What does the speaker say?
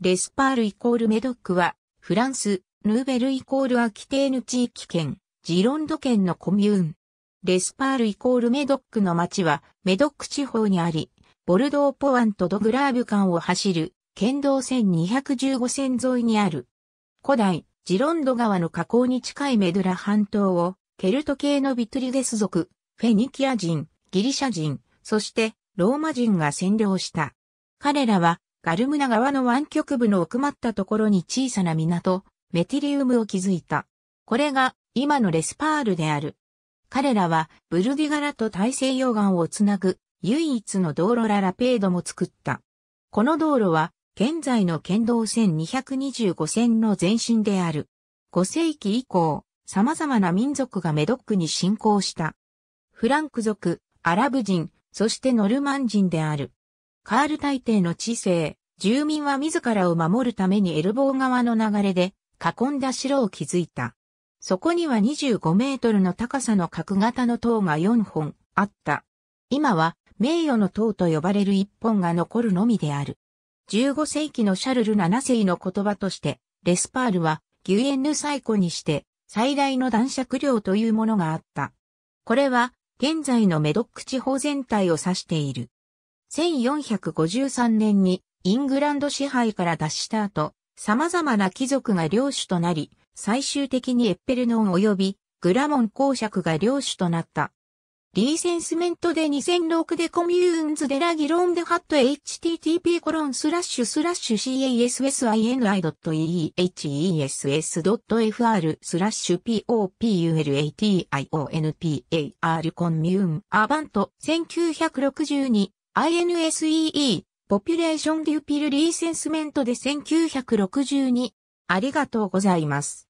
レスパールイコールメドックは、フランス、ヌーベルイコールアキテーヌ地域圏、ジロンド県のコミューン。レスパールイコールメドックの町は、メドック地方にあり、ボルドーポワンとドグラーブ間を走る、県道線215線沿いにある。古代、ジロンド川の河口に近いメドラ半島を、ケルト系のビトリゲス族、フェニキア人、ギリシャ人、そしてローマ人が占領した。彼らはガルムナ川の湾曲部の奥まったところに小さな港、メティリウムを築いた。これが今のレスパールである。彼らはブルディガラと大西洋岸をつなぐ唯一の道路ララペードも作った。この道路は現在の県道線225線の前身である。5世紀以降、様々な民族がメドックに侵攻した。フランク族、アラブ人、そしてノルマン人である。カール大帝の知性、住民は自らを守るためにエルボー川の流れで囲んだ城を築いた。そこには25メートルの高さの角型の塔が4本あった。今は名誉の塔と呼ばれる1本が残るのみである。15世紀のシャルル7世の言葉として、レスパールはギュエンヌ最古にして最大の断尺量というものがあった。これは現在のメドック地方全体を指している。1453年にイングランド支配から脱した後、様々な貴族が領主となり、最終的にエッペルノン及びグラモン公爵が領主となった。リーセンスメントで2006でコミューンズデラギロンデハット http コロンスラッシュスラッシュ c a s s i n i e h e s s f r スラッシュ population par コンミューンアバント1962 INSEE、ポピュレーションデュピルリーセンスメントで1962。ありがとうございます。